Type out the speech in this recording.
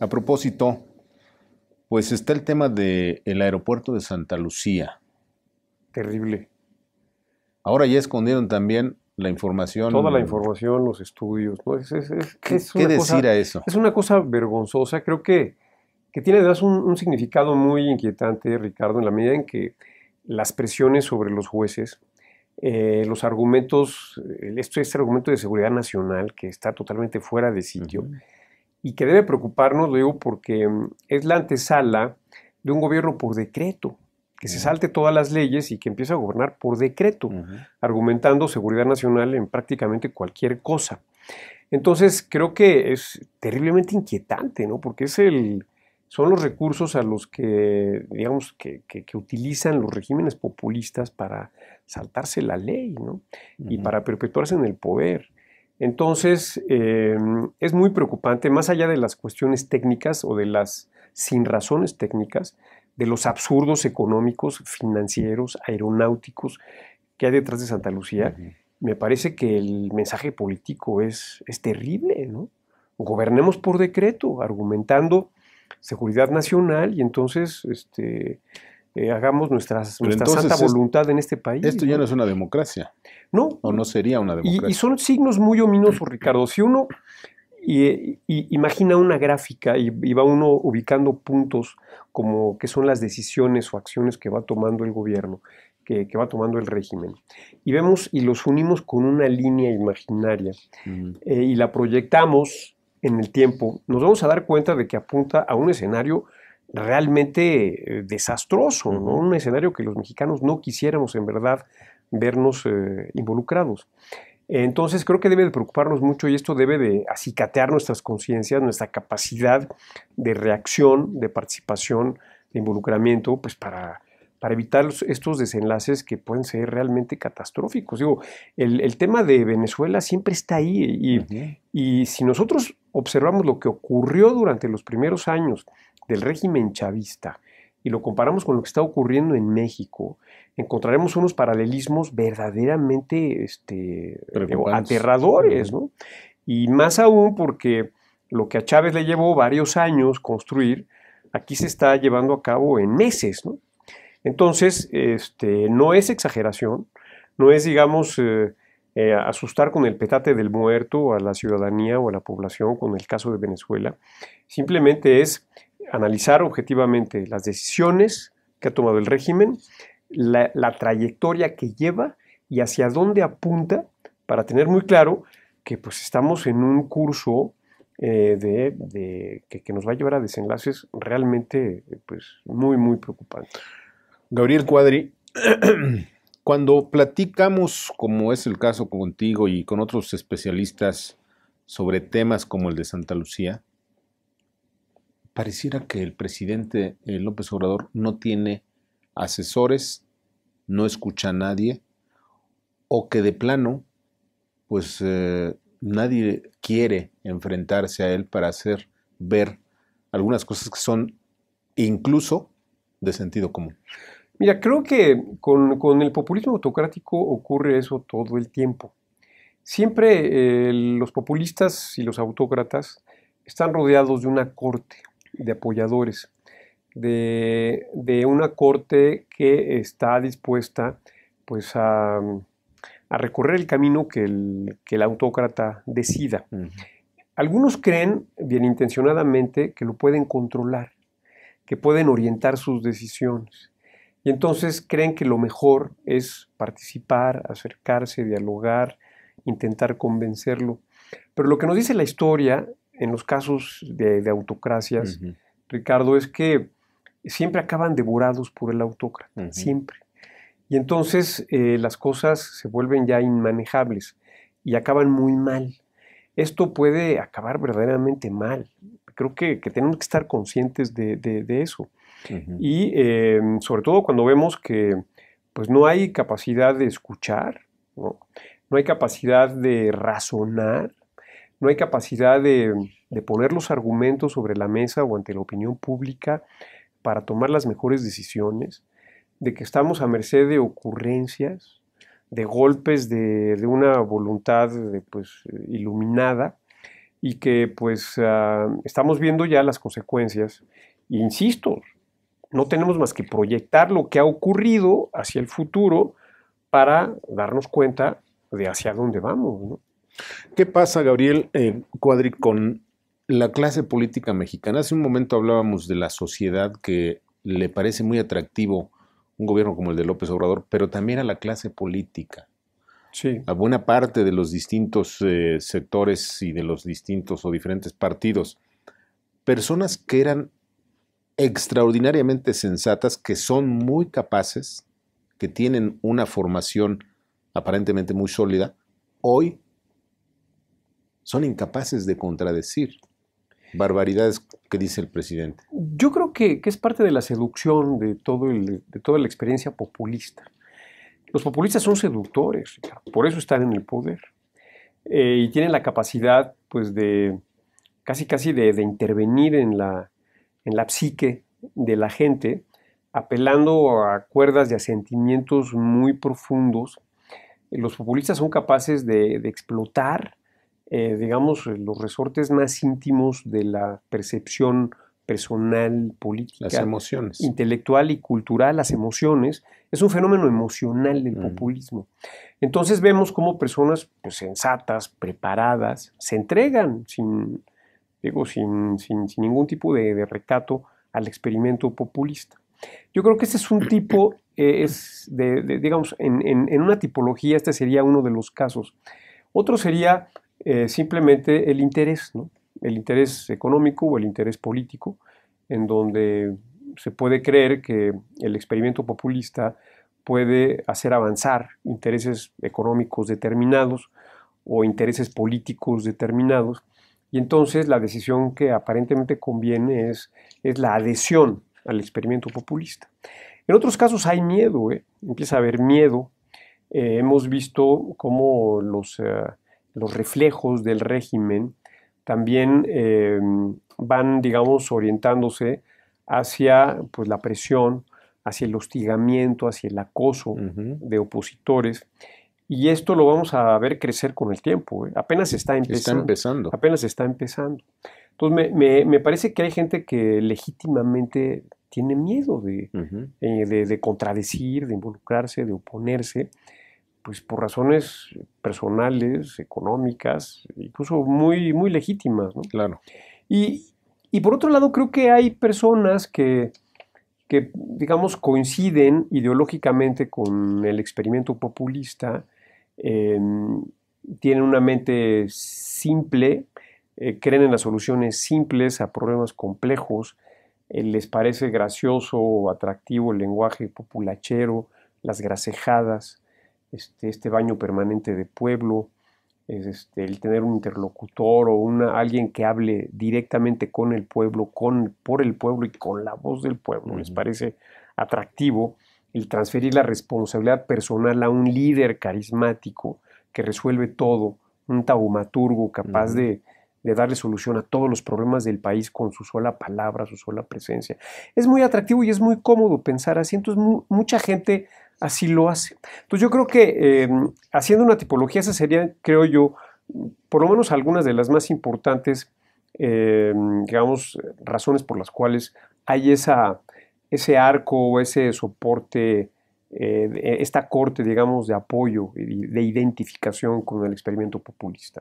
A propósito, pues está el tema del aeropuerto de Santa Lucía. Terrible. Ahora ya escondieron también la información. Toda la información, los estudios. ¿no? ¿Qué, decir a eso? Es una cosa vergonzosa. Creo que, que tiene además un, significado muy inquietante, Ricardo, en la medida en que las presiones sobre los jueces, eh, los argumentos, este, este argumento de seguridad nacional que está totalmente fuera de sitio y que debe preocuparnos, lo digo porque mm, es la antesala de un gobierno por decreto, que se salte todas las leyes y que empiece a gobernar por decreto, argumentando seguridad nacional en prácticamente cualquier cosa. Entonces, creo que es terriblemente inquietante, ¿no? Porque es el, son los recursos a los que, digamos, que, utilizan los regímenes populistas para saltarse la ley, ¿no? Y para perpetuarse en el poder. Entonces, eh, es muy preocupante, más allá de las cuestiones técnicas o de las sin razones técnicas, de los absurdos económicos, financieros, aeronáuticos que hay detrás de Santa Lucía, me parece que el mensaje político es, es terrible, ¿no? Gobernemos por decreto, argumentando seguridad nacional y entonces este, eh, hagamos nuestras, nuestra santa voluntad en este país. Esto ya no es una democracia. No. O no sería una democracia. Y, son signos muy ominosos, Ricardo. Si uno y, imagina una gráfica y, va uno ubicando puntos como que son las decisiones o acciones que va tomando el gobierno, que, va tomando el régimen. Y vemos y los unimos con una línea imaginaria mm. eh, y la proyectamos en el tiempo, nos vamos a dar cuenta de que apunta a un escenario realmente eh, desastroso, un escenario que los mexicanos no quisiéramos en verdad vernos eh, involucrados. Entonces creo que debe de preocuparnos mucho y esto debe de acicatear nuestras conciencias, nuestra capacidad de reacción, de participación, de involucramiento, pues para, para evitar estos desenlaces que pueden ser realmente catastróficos. Digo, el, tema de Venezuela siempre está ahí y si nosotros observamos lo que ocurrió durante los primeros años del régimen chavista y lo comparamos con lo que está ocurriendo en México, encontraremos unos paralelismos verdaderamente este, aterradores, ¿no? Y más aún porque lo que a Chávez le llevó varios años construir, aquí se está llevando a cabo en meses, ¿no? Entonces, este, no es exageración, no es, digamos, eh, eh, asustar con el petate del muerto a la ciudadanía o a la población con el caso de Venezuela, simplemente es analizar objetivamente las decisiones que ha tomado el régimen, la, trayectoria que lleva y hacia dónde apunta para tener muy claro que pues estamos en un curso eh, de, que, nos va a llevar a desenlaces realmente pues, muy, muy preocupantes. Gabriel Cuadri, cuando platicamos, como es el caso contigo y con otros especialistas, sobre temas como el de Santa Lucía, pareciera que el presidente eh, López Obrador no tiene asesores, no escucha a nadie, o que de plano, pues eh, nadie quiere enfrentarse a él para hacer ver algunas cosas que son incluso de sentido común. Mira, creo que con, el populismo autocrático ocurre eso todo el tiempo. Siempre eh, los populistas y los autócratas están rodeados de una corte, de apoyadores, de, una corte que está dispuesta pues a, recorrer el camino que el, el autócrata decida. Algunos creen, bien intencionadamente, que lo pueden controlar, que pueden orientar sus decisiones. Y entonces creen que lo mejor es participar, acercarse, dialogar, intentar convencerlo. Pero lo que nos dice la historia en los casos de, autocracias, Ricardo, es que siempre acaban devorados por el autócrata, siempre. Y entonces eh, las cosas se vuelven ya inmanejables y acaban muy mal. Esto puede acabar verdaderamente mal. Creo que, tenemos que estar conscientes de, eso. Y em, sobre todo cuando vemos que pues, no hay capacidad de escuchar, no hay capacidad de razonar, no hay capacidad de, poner los argumentos sobre la mesa o ante la opinión pública para tomar las mejores decisiones, de que estamos a merced de ocurrencias, de golpes de, una voluntad de, pues, iluminada y que pues ah, estamos viendo ya las consecuencias. insisto, no tenemos más que proyectar lo que ha ocurrido hacia el futuro para darnos cuenta de hacia dónde vamos. ¿no? ¿Qué pasa, Gabriel eh, Cuadri, con la clase política mexicana? Hace un momento hablábamos de la sociedad que le parece muy atractivo un gobierno como el de López Obrador, pero también a la clase política. Sí. A buena parte de los distintos eh, sectores y de los distintos o diferentes partidos. Personas que eran extraordinariamente sensatas, que son muy capaces, que tienen una formación aparentemente muy sólida, hoy son incapaces de contradecir barbaridades que dice el presidente. Yo creo que, es parte de la seducción de, todo de toda la experiencia populista. Los populistas son seductores, por eso están en el poder. Eh, y tienen la capacidad, pues, de casi casi de, intervenir en la, en la psique de la gente, apelando a cuerdas a sentimientos muy profundos. Los populistas son capaces de, de explotar eh, digamos, eh, los resortes más íntimos de la percepción personal, política, las emociones. intelectual y cultural, las emociones, es un fenómeno emocional del mm. populismo. Entonces vemos cómo personas pues, sensatas, preparadas, se entregan sin, sin, ningún tipo de, recato al experimento populista. Yo creo que este es un tipo, eh, es digamos, en una tipología este sería uno de los casos. Otro sería eh, simplemente el interés, el interés económico o el interés político, en donde se puede creer que el experimento populista puede hacer avanzar intereses económicos determinados o intereses políticos determinados. Y entonces la decisión que aparentemente conviene es, es la adhesión al experimento populista. En otros casos hay miedo, ¿eh? empieza a haber miedo. Eh, hemos visto cómo los, los reflejos del régimen también eh, van, digamos, orientándose hacia pues, la presión, hacia el hostigamiento, hacia el acoso de opositores. Y esto lo vamos a ver crecer con el tiempo. ¿eh? Apenas está empezando. Apenas está empezando. Entonces, me, parece que hay gente que legítimamente tiene miedo de eh, contradecir, de involucrarse, de oponerse pues por razones personales, económicas, incluso muy, muy legítimas. Claro. Y, por otro lado, creo que hay personas que, que, digamos, coinciden ideológicamente con el experimento populista, em, tienen una mente simple, eh, creen en las soluciones simples a problemas complejos, eh, les parece gracioso o atractivo el lenguaje populachero, las gracejadas este, este, baño permanente de pueblo, este, el tener un interlocutor o una, alguien que hable directamente con el pueblo, con, por el pueblo y con la voz del pueblo. Les parece atractivo el transferir la responsabilidad personal a un líder carismático que resuelve todo, un taumaturgo capaz de, de darle solución a todos los problemas del país con su sola palabra, su sola presencia. Es muy atractivo y es muy cómodo pensar así. Entonces mucha gente así lo hace. Entonces yo creo que eh, haciendo una tipología, esas serían, creo yo, por lo menos algunas de las más importantes, eh, digamos, razones por las cuales hay esa, ese arco o ese soporte, eh, esta corte, digamos, de apoyo y de identificación con el experimento populista.